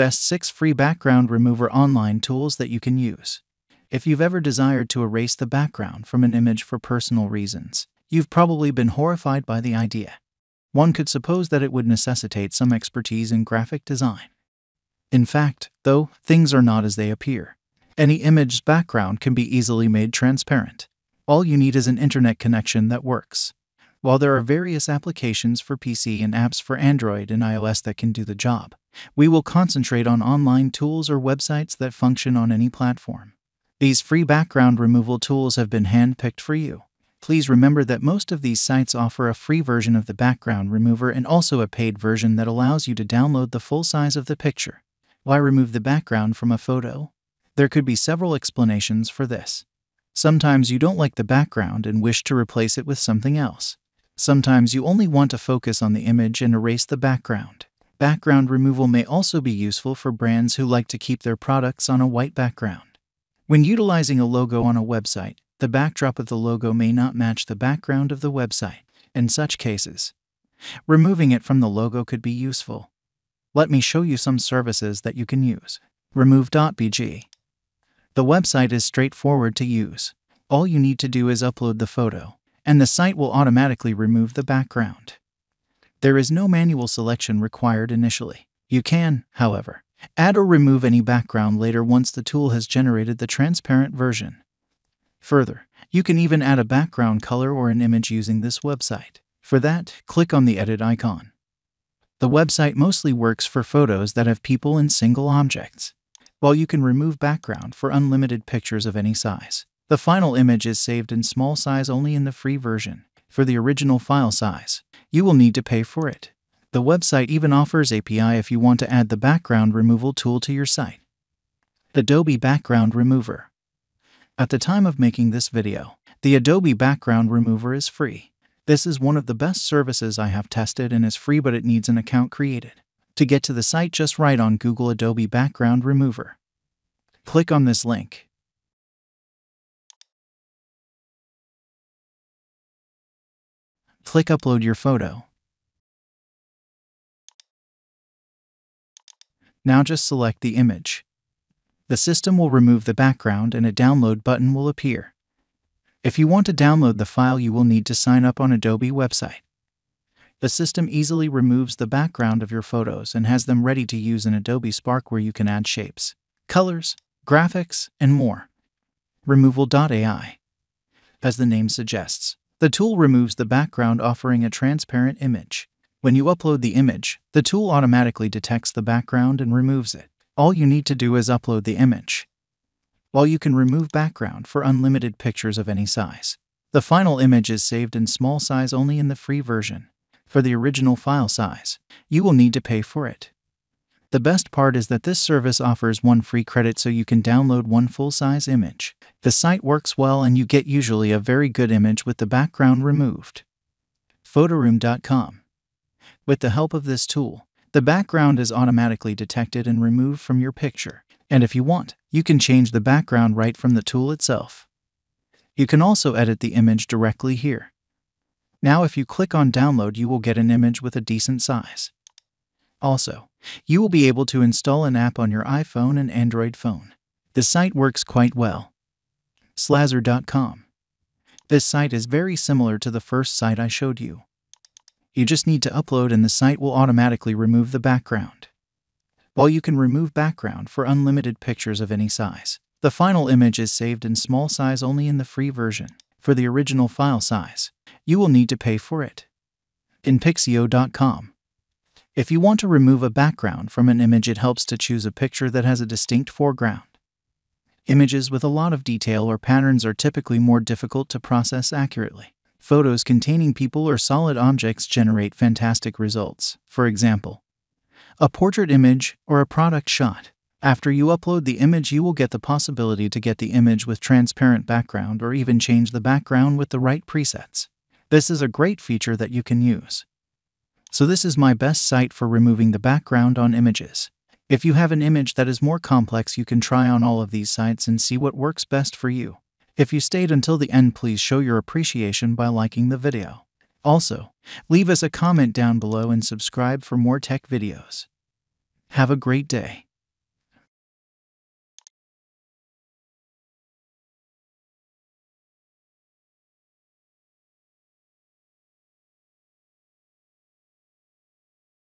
best 6 free background remover online tools that you can use. If you've ever desired to erase the background from an image for personal reasons, you've probably been horrified by the idea. One could suppose that it would necessitate some expertise in graphic design. In fact, though, things are not as they appear. Any image's background can be easily made transparent. All you need is an internet connection that works. While there are various applications for PC and apps for Android and iOS that can do the job, we will concentrate on online tools or websites that function on any platform. These free background removal tools have been handpicked for you. Please remember that most of these sites offer a free version of the background remover and also a paid version that allows you to download the full size of the picture. Why remove the background from a photo? There could be several explanations for this. Sometimes you don't like the background and wish to replace it with something else. Sometimes you only want to focus on the image and erase the background. Background removal may also be useful for brands who like to keep their products on a white background. When utilizing a logo on a website, the backdrop of the logo may not match the background of the website. In such cases, removing it from the logo could be useful. Let me show you some services that you can use. Remove.bg The website is straightforward to use. All you need to do is upload the photo and the site will automatically remove the background. There is no manual selection required initially. You can, however, add or remove any background later once the tool has generated the transparent version. Further, you can even add a background color or an image using this website. For that, click on the edit icon. The website mostly works for photos that have people and single objects, while you can remove background for unlimited pictures of any size. The final image is saved in small size only in the free version. For the original file size, you will need to pay for it. The website even offers API if you want to add the background removal tool to your site. Adobe Background Remover At the time of making this video, the Adobe Background Remover is free. This is one of the best services I have tested and is free but it needs an account created. To get to the site just write on Google Adobe Background Remover. Click on this link. Click Upload your photo. Now just select the image. The system will remove the background and a download button will appear. If you want to download the file you will need to sign up on Adobe website. The system easily removes the background of your photos and has them ready to use in Adobe Spark where you can add shapes, colors, graphics, and more. Removal.ai As the name suggests, the tool removes the background offering a transparent image. When you upload the image, the tool automatically detects the background and removes it. All you need to do is upload the image. While you can remove background for unlimited pictures of any size. The final image is saved in small size only in the free version. For the original file size, you will need to pay for it. The best part is that this service offers one free credit so you can download one full-size image. The site works well and you get usually a very good image with the background removed. Photoroom.com With the help of this tool, the background is automatically detected and removed from your picture. And if you want, you can change the background right from the tool itself. You can also edit the image directly here. Now if you click on download you will get an image with a decent size. Also, you will be able to install an app on your iPhone and Android phone. The site works quite well. Slazer.com This site is very similar to the first site I showed you. You just need to upload and the site will automatically remove the background. While you can remove background for unlimited pictures of any size, the final image is saved in small size only in the free version. For the original file size, you will need to pay for it. In Pixio.com if you want to remove a background from an image, it helps to choose a picture that has a distinct foreground. Images with a lot of detail or patterns are typically more difficult to process accurately. Photos containing people or solid objects generate fantastic results. For example, a portrait image or a product shot. After you upload the image, you will get the possibility to get the image with transparent background or even change the background with the right presets. This is a great feature that you can use so this is my best site for removing the background on images. If you have an image that is more complex you can try on all of these sites and see what works best for you. If you stayed until the end please show your appreciation by liking the video. Also, leave us a comment down below and subscribe for more tech videos. Have a great day.